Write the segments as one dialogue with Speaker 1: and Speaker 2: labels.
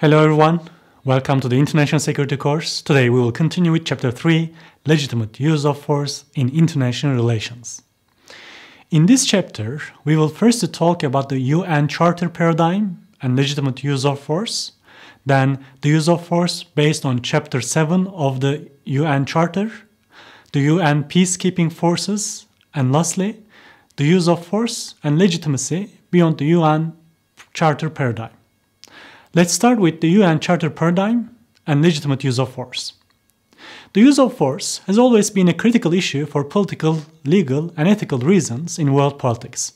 Speaker 1: Hello everyone, welcome to the International Security course. Today we will continue with Chapter 3, Legitimate Use of Force in International Relations. In this chapter, we will first talk about the UN Charter paradigm and legitimate use of force, then the use of force based on Chapter 7 of the UN Charter, the UN peacekeeping forces, and lastly, the use of force and legitimacy beyond the UN Charter paradigm. Let's start with the UN Charter paradigm and legitimate use of force. The use of force has always been a critical issue for political, legal, and ethical reasons in world politics.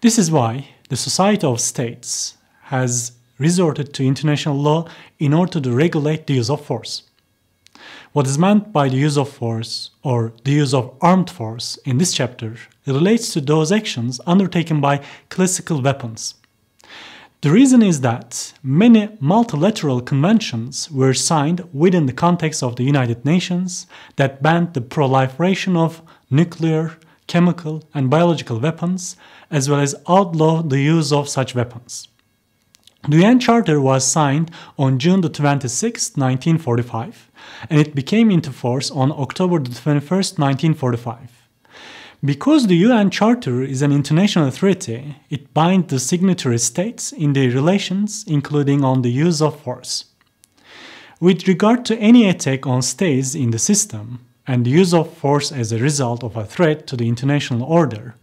Speaker 1: This is why the Society of States has resorted to international law in order to regulate the use of force. What is meant by the use of force or the use of armed force in this chapter relates to those actions undertaken by classical weapons, the reason is that many multilateral conventions were signed within the context of the United Nations that banned the proliferation of nuclear, chemical, and biological weapons, as well as outlawed the use of such weapons. The UN Charter was signed on June 26, 1945, and it became into force on October 21, 1945. Because the UN Charter is an international treaty, it binds the signatory states in their relations, including on the use of force. With regard to any attack on states in the system, and the use of force as a result of a threat to the international order,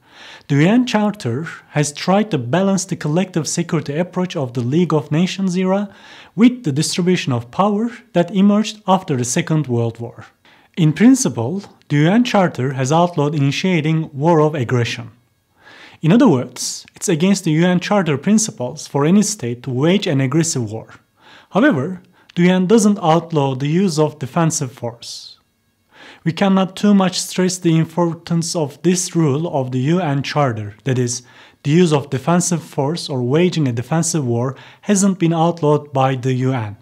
Speaker 1: the UN Charter has tried to balance the collective security approach of the League of Nations era with the distribution of power that emerged after the Second World War. In principle, the UN Charter has outlawed initiating war of aggression. In other words, it's against the UN Charter principles for any state to wage an aggressive war. However, the UN doesn't outlaw the use of defensive force. We cannot too much stress the importance of this rule of the UN Charter, that is, the use of defensive force or waging a defensive war hasn't been outlawed by the UN.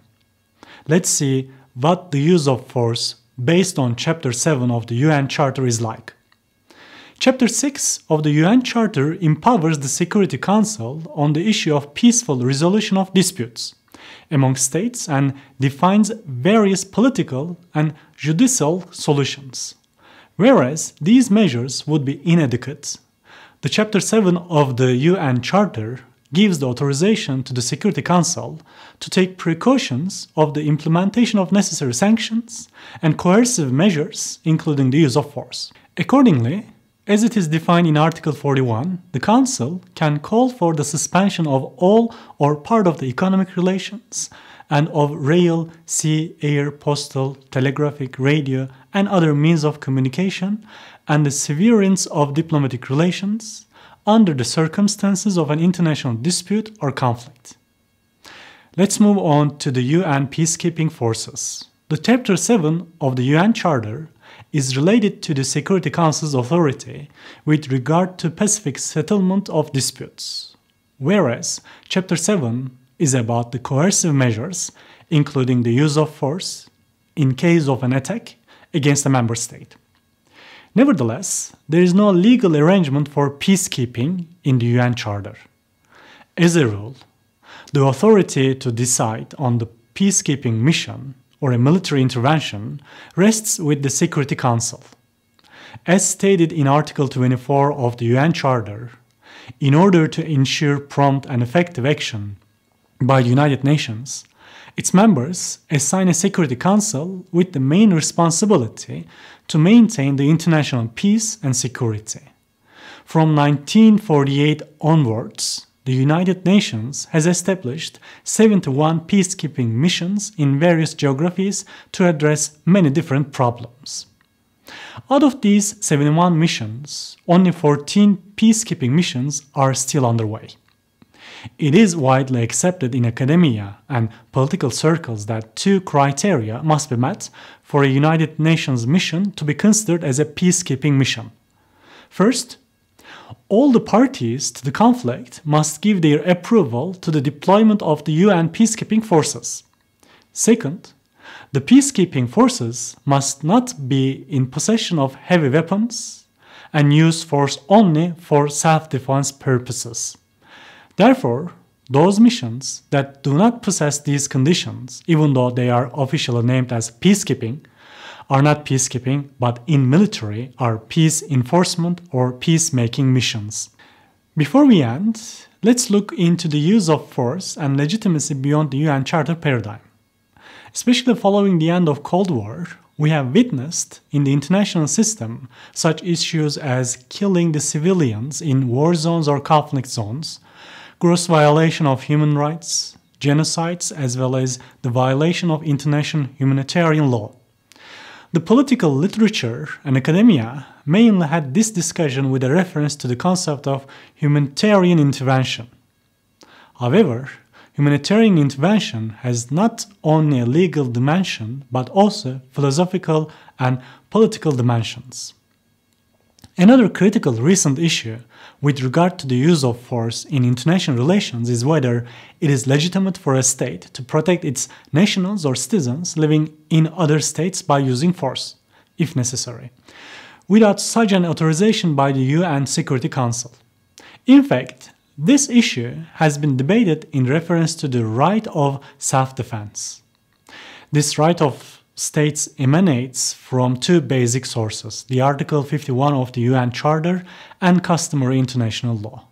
Speaker 1: Let's see what the use of force based on Chapter 7 of the UN Charter is like. Chapter 6 of the UN Charter empowers the Security Council on the issue of peaceful resolution of disputes among states and defines various political and judicial solutions. Whereas these measures would be inadequate, the Chapter 7 of the UN Charter gives the authorization to the Security Council to take precautions of the implementation of necessary sanctions and coercive measures, including the use of force. Accordingly, as it is defined in Article 41, the Council can call for the suspension of all or part of the economic relations and of rail, sea, air, postal, telegraphic, radio, and other means of communication, and the severance of diplomatic relations, under the circumstances of an international dispute or conflict. Let's move on to the UN peacekeeping forces. The Chapter 7 of the UN Charter is related to the Security Council's authority with regard to pacific settlement of disputes, whereas Chapter 7 is about the coercive measures, including the use of force in case of an attack against a member state. Nevertheless, there is no legal arrangement for peacekeeping in the UN Charter. As a rule, the authority to decide on the peacekeeping mission or a military intervention rests with the Security Council. As stated in Article 24 of the UN Charter, in order to ensure prompt and effective action by the United Nations, its members assign a Security Council with the main responsibility to maintain the international peace and security. From 1948 onwards, the United Nations has established 71 peacekeeping missions in various geographies to address many different problems. Out of these 71 missions, only 14 peacekeeping missions are still underway. It is widely accepted in academia and political circles that two criteria must be met for a United Nations mission to be considered as a peacekeeping mission. First, all the parties to the conflict must give their approval to the deployment of the UN peacekeeping forces. Second, the peacekeeping forces must not be in possession of heavy weapons and use force only for self defense purposes. Therefore, those missions that do not possess these conditions, even though they are officially named as peacekeeping, are not peacekeeping, but in military are peace enforcement or peacemaking missions. Before we end, let's look into the use of force and legitimacy beyond the UN Charter paradigm. Especially following the end of Cold War, we have witnessed in the international system such issues as killing the civilians in war zones or conflict zones, gross violation of human rights, genocides, as well as the violation of international humanitarian law. The political literature and academia mainly had this discussion with a reference to the concept of humanitarian intervention. However, humanitarian intervention has not only a legal dimension but also philosophical and political dimensions. Another critical recent issue with regard to the use of force in international relations is whether it is legitimate for a state to protect its nationals or citizens living in other states by using force, if necessary, without such an authorization by the UN Security Council. In fact, this issue has been debated in reference to the right of self defense. This right of states emanates from two basic sources the Article 51 of the UN Charter and customary international law.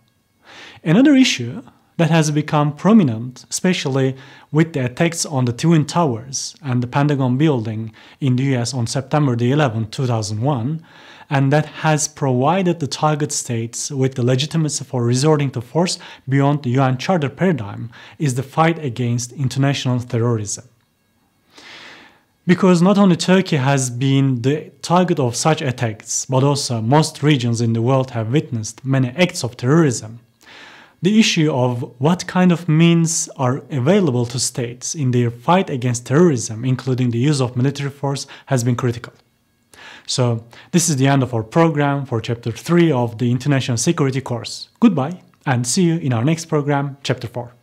Speaker 1: Another issue that has become prominent, especially with the attacks on the Twin Towers and the Pentagon building in the US on September 11, 2001, and that has provided the target states with the legitimacy for resorting to force beyond the UN Charter paradigm, is the fight against international terrorism. Because not only Turkey has been the target of such attacks, but also most regions in the world have witnessed many acts of terrorism. The issue of what kind of means are available to states in their fight against terrorism, including the use of military force, has been critical. So, this is the end of our program for Chapter 3 of the International Security course. Goodbye, and see you in our next program, Chapter 4.